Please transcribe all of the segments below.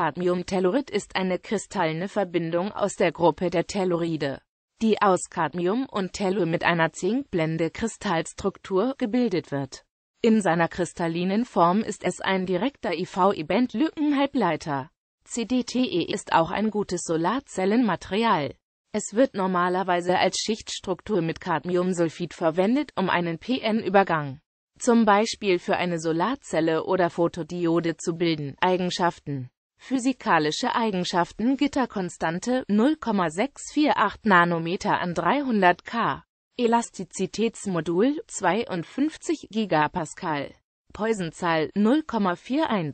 Cadmiumtellurid ist eine kristallene Verbindung aus der Gruppe der Telluride, die aus Cadmium und Tellur mit einer zinkblende Kristallstruktur gebildet wird. In seiner kristallinen Form ist es ein direkter IV-Event-Lückenhalbleiter. CDTE ist auch ein gutes Solarzellenmaterial. Es wird normalerweise als Schichtstruktur mit Cadmiumsulfid verwendet, um einen PN-Übergang, zum Beispiel für eine Solarzelle oder Fotodiode zu bilden. Eigenschaften Physikalische Eigenschaften Gitterkonstante 0,648 Nanometer an 300 K. Elastizitätsmodul 52 GPa. Poisonzahl 0,41.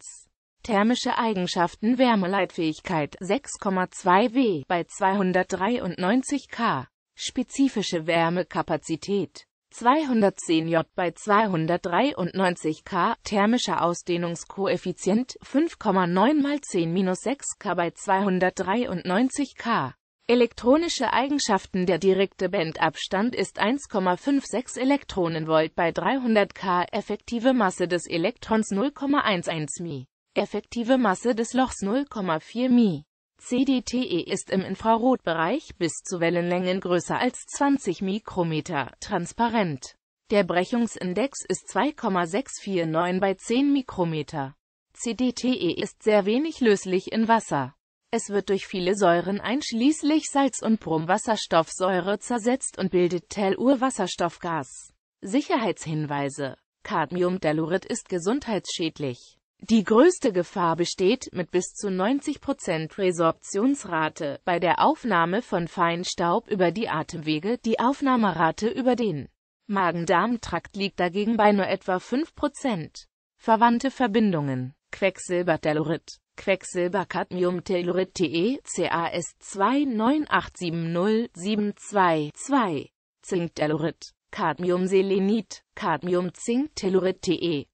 Thermische Eigenschaften Wärmeleitfähigkeit 6,2 W bei 293 K. Spezifische Wärmekapazität 210 J bei 293 K, thermischer Ausdehnungskoeffizient 5,9 mal 10 minus 6 K bei 293 K. Elektronische Eigenschaften Der direkte Bandabstand ist 1,56 Elektronenvolt bei 300 K. Effektive Masse des Elektrons 0,11 Mi. Effektive Masse des Lochs 0,4 Mi. CDTE ist im Infrarotbereich bis zu Wellenlängen größer als 20 Mikrometer transparent. Der Brechungsindex ist 2,649 bei 10 Mikrometer. CDTE ist sehr wenig löslich in Wasser. Es wird durch viele Säuren einschließlich Salz- und Bromwasserstoffsäure zersetzt und bildet Tellurwasserstoffgas. Sicherheitshinweise Cadmiumtellurid ist gesundheitsschädlich. Die größte Gefahr besteht mit bis zu 90% Resorptionsrate bei der Aufnahme von Feinstaub über die Atemwege, die Aufnahmerate über den Magen-Darm-Trakt liegt dagegen bei nur etwa 5%. Verwandte Verbindungen Quecksilbertellurid Quecksilbercadmiumtellurid TE CAS2987072 Zinktellurid Cadmiumselenit Cadmiumzinktellurid TE